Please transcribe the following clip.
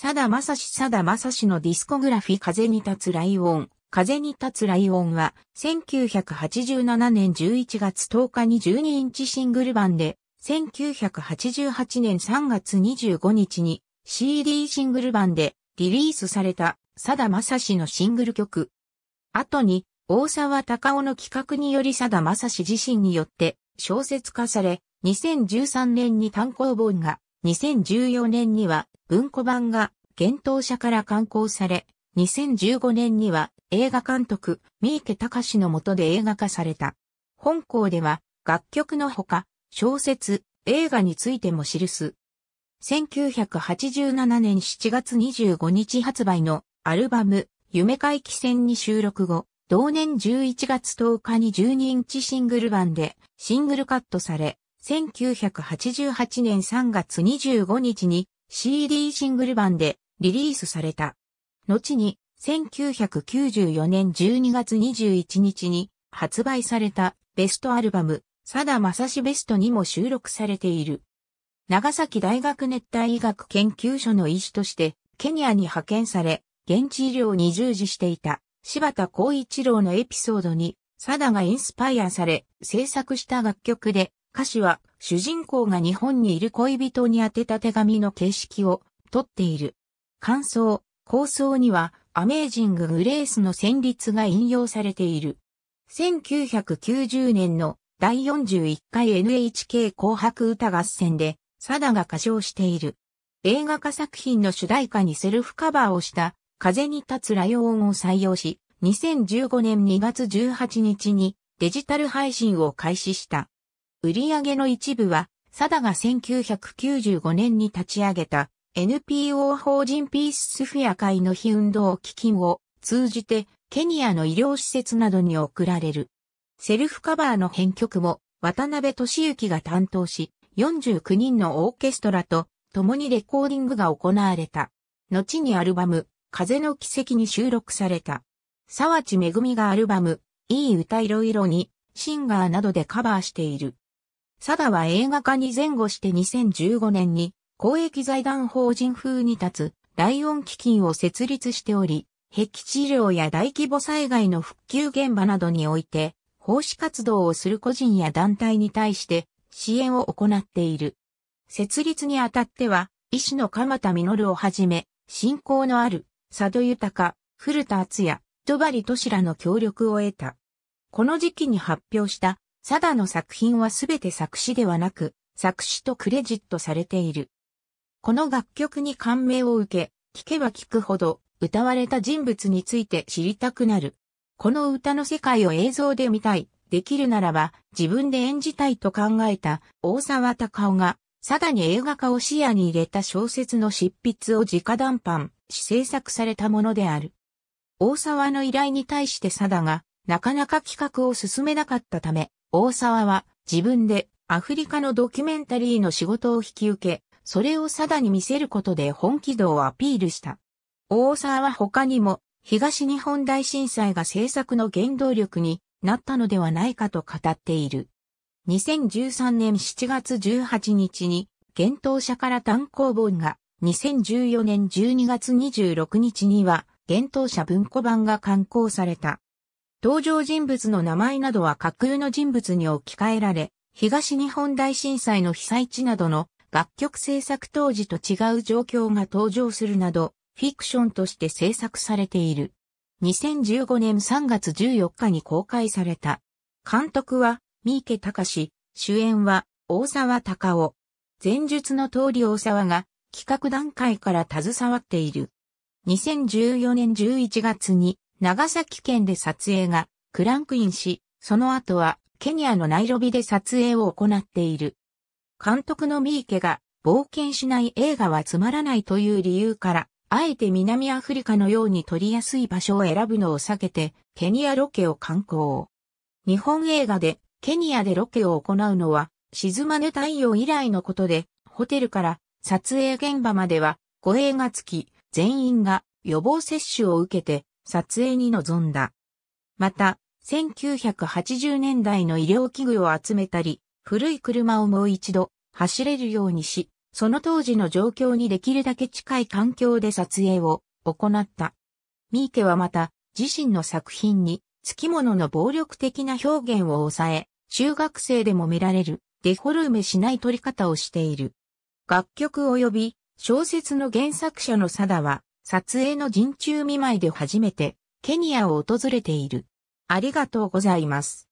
サダマサシサダマサシのディスコグラフィ風に立つライオン。風に立つライオンは、1987年11月10日に12インチシングル版で、1988年3月25日に CD シングル版でリリースされた、サダマサシのシングル曲。後に、大沢隆夫の企画によりサダマサシ自身によって小説化され、2013年に単行本が、2014年には文庫版が幻冬者から刊行され、2015年には映画監督、三池隆の下で映画化された。本校では楽曲のほか、小説、映画についても記す。1987年7月25日発売のアルバム、夢回帰戦に収録後、同年11月10日に12インチシングル版でシングルカットされ、1988年3月25日に CD シングル版でリリースされた。後に1994年12月21日に発売されたベストアルバム、サダマサシベストにも収録されている。長崎大学熱帯医学研究所の医師としてケニアに派遣され、現地医療に従事していた柴田光一郎のエピソードに、サダがインスパイアされ制作した楽曲で歌詞は主人公が日本にいる恋人に宛てた手紙の形式をとっている。感想、構想にはアメージング・グレースの旋律が引用されている。1990年の第41回 NHK 紅白歌合戦で、サダが歌唱している。映画化作品の主題歌にセルフカバーをした風に立つライオンを採用し、2015年2月18日にデジタル配信を開始した。売上の一部は、サダが1995年に立ち上げた NPO 法人ピーススフィア会の非運動基金を通じてケニアの医療施設などに送られる。セルフカバーの編曲も渡辺俊幸が担当し、49人のオーケストラと共にレコーディングが行われた。後にアルバム、風の奇跡に収録された。沢地恵がアルバム、いい歌いろいろに、シンガーなどでカバーしている。ダは映画化に前後して2015年に公益財団法人風に立つライオン基金を設立しており、壁治療や大規模災害の復旧現場などにおいて、奉仕活動をする個人や団体に対して支援を行っている。設立にあたっては、医師の鎌田実をはじめ、信仰のある佐渡豊、古田敦也、戸張敏らの協力を得た。この時期に発表したサダの作品はすべて作詞ではなく、作詞とクレジットされている。この楽曲に感銘を受け、聴けば聴くほど、歌われた人物について知りたくなる。この歌の世界を映像で見たい、できるならば自分で演じたいと考えた大沢隆夫が、サダに映画化を視野に入れた小説の執筆を直談判し制作されたものである。大沢の依頼に対してダが、なかなか企画を進めなかったため、大沢は自分でアフリカのドキュメンタリーの仕事を引き受け、それを定に見せることで本気度をアピールした。大沢は他にも東日本大震災が制作の原動力になったのではないかと語っている。2013年7月18日に、現当社から単行本が、2014年12月26日には、現当社文庫版が刊行された。登場人物の名前などは架空の人物に置き換えられ、東日本大震災の被災地などの楽曲制作当時と違う状況が登場するなど、フィクションとして制作されている。2015年3月14日に公開された。監督は、三池隆、主演は、大沢隆夫。前述の通り大沢が、企画段階から携わっている。2014年11月に、長崎県で撮影がクランクインし、その後はケニアのナイロビで撮影を行っている。監督のミイケが冒険しない映画はつまらないという理由から、あえて南アフリカのように撮りやすい場所を選ぶのを避けて、ケニアロケを観光。日本映画で、ケニアでロケを行うのは、沈まぬ太陽以来のことで、ホテルから撮影現場までは、護衛がつき、全員が予防接種を受けて、撮影に臨んだ。また、1980年代の医療器具を集めたり、古い車をもう一度走れるようにし、その当時の状況にできるだけ近い環境で撮影を行った。ミーケはまた、自身の作品に、付き物の暴力的な表現を抑え、中学生でも見られる、デフォルメしない撮り方をしている。楽曲及び小説の原作者のサダは、撮影の陣中見舞いで初めてケニアを訪れている。ありがとうございます。